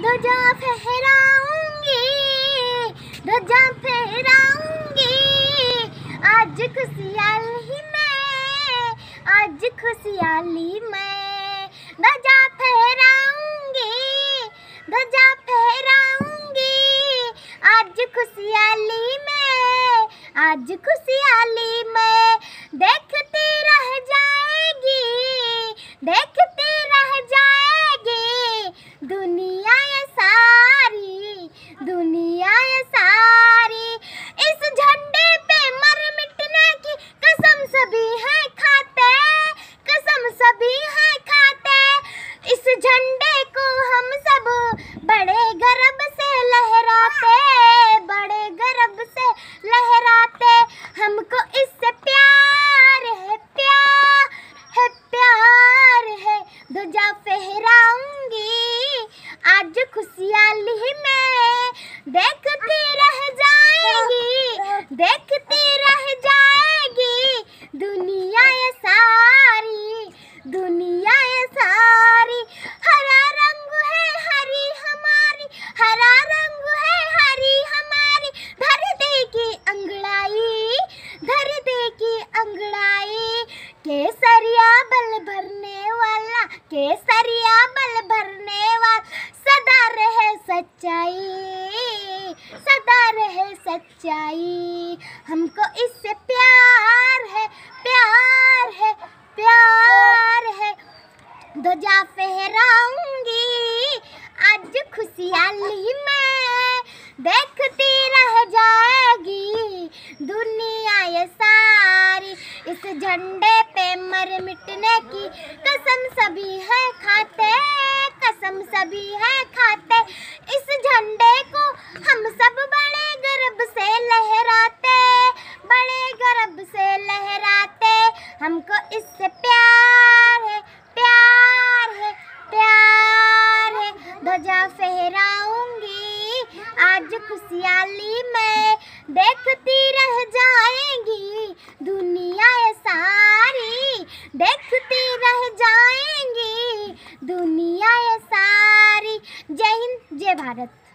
ध्वजा फहराऊंगी ध्वजा फहराऊंगी आज खुशियाली मैं आज खुशियाली मैं ध्वजा फहराऊंगी ध्वजा फहराऊंगी आज खुशियाली मैं आज खुशियाली मैं देख झंडे को हम सब बड़े गर्व से लहराते बड़े गर्व से लहराते हमको इससे प्यार है प्यार है प्यार है दुजा फहराऊंगी आज खुशियाली में सरिया बल भरने वाल सदा रहे सच्चाई सदा रहे सच्चाई हमको इससे प्यार है प्यार है प्यार है दो फहराऊंगी आज खुशियाली मैं देखती रह जाएगी दुनिया ये सारी इस झंडे उम्र मिटने की कसम सभी है खाते कसम सभी है खाते इस झंडे को हम सब बड़े गर्व से लहराते बड़े गर्व से लहराते हमको इससे प्यार है प्यार है प्यार है ध्वजा फहराऊंगी आज खुशियाली में देखते रह जाएंगे दुनिया ये सारी जय हिंद जय भारत